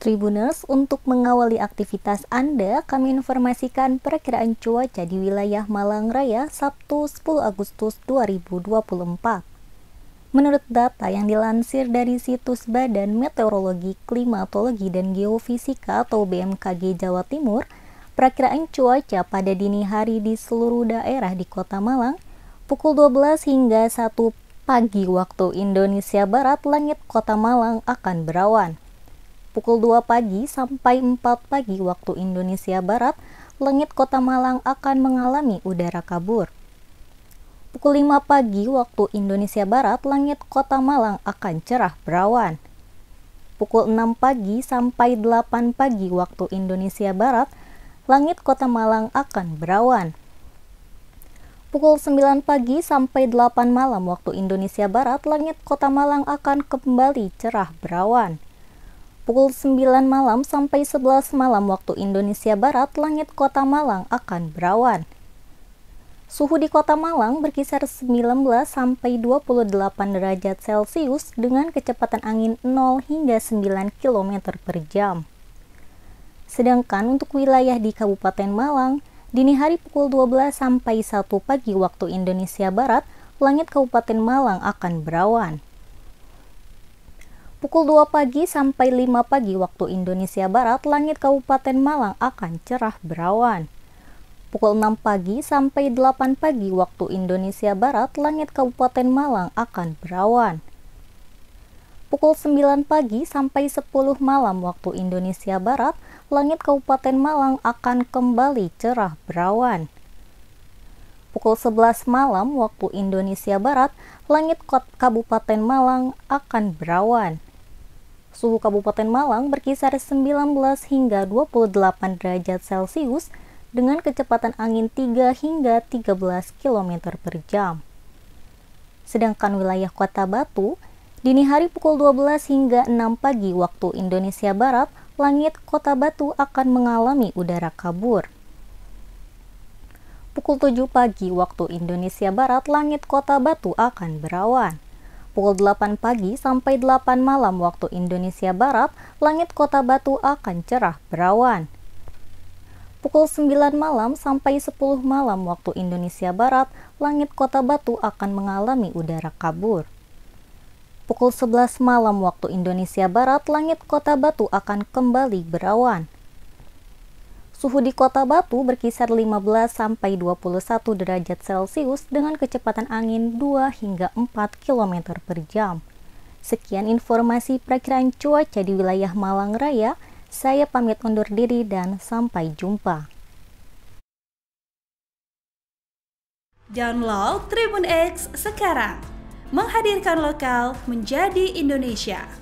Tribuners, untuk mengawali aktivitas Anda, kami informasikan perkiraan cuaca di wilayah Malang Raya Sabtu 10 Agustus 2024. Menurut data yang dilansir dari situs Badan Meteorologi, Klimatologi, dan Geofisika atau BMKG Jawa Timur, perkiraan cuaca pada dini hari di seluruh daerah di kota Malang pukul 12 hingga 1 pagi waktu Indonesia Barat langit kota Malang akan berawan. Pukul 2 pagi sampai 4 pagi waktu Indonesia Barat, langit kota Malang akan mengalami udara kabur. Pukul 5 pagi waktu Indonesia Barat, langit kota Malang akan cerah berawan. Pukul 6 pagi sampai 8 pagi waktu Indonesia Barat, langit kota Malang akan berawan. Pukul 9 pagi sampai 8 malam waktu Indonesia Barat, langit kota Malang akan kembali cerah berawan pukul 9 malam sampai 11 malam waktu Indonesia Barat, langit kota Malang akan berawan. Suhu di kota Malang berkisar 19 sampai 28 derajat Celcius dengan kecepatan angin 0 hingga 9 km per jam. Sedangkan untuk wilayah di Kabupaten Malang, dini hari pukul 12 sampai 1 pagi waktu Indonesia Barat, langit Kabupaten Malang akan berawan. Pukul 2 pagi sampai 5 pagi waktu Indonesia Barat, langit Kabupaten Malang akan cerah berawan. Pukul 6 pagi sampai 8 pagi waktu Indonesia Barat, langit Kabupaten Malang akan berawan. Pukul 9 pagi sampai 10 malam waktu Indonesia Barat, langit Kabupaten Malang akan kembali cerah berawan. Pukul 11 malam waktu Indonesia Barat, langit Kabupaten Malang akan berawan. Suhu Kabupaten Malang berkisar 19 hingga 28 derajat Celcius dengan kecepatan angin 3 hingga 13 km per jam. Sedangkan wilayah kota Batu, dini hari pukul 12 hingga 6 pagi waktu Indonesia Barat, langit kota Batu akan mengalami udara kabur. Pukul 7 pagi waktu Indonesia Barat, langit kota Batu akan berawan pukul 8 pagi sampai 8 malam waktu Indonesia Barat, langit kota Batu akan cerah berawan. Pukul 9 malam sampai 10 malam waktu Indonesia Barat, langit kota Batu akan mengalami udara kabur. Pukul 11 malam waktu Indonesia Barat, langit kota Batu akan kembali berawan. Suhu di kota Batu berkisar 15 sampai 21 derajat Celcius dengan kecepatan angin 2 hingga 4 km per jam. Sekian informasi perakiraan cuaca di wilayah Malang Raya. Saya pamit undur diri dan sampai jumpa. Download Tribun X sekarang. Menghadirkan lokal menjadi Indonesia.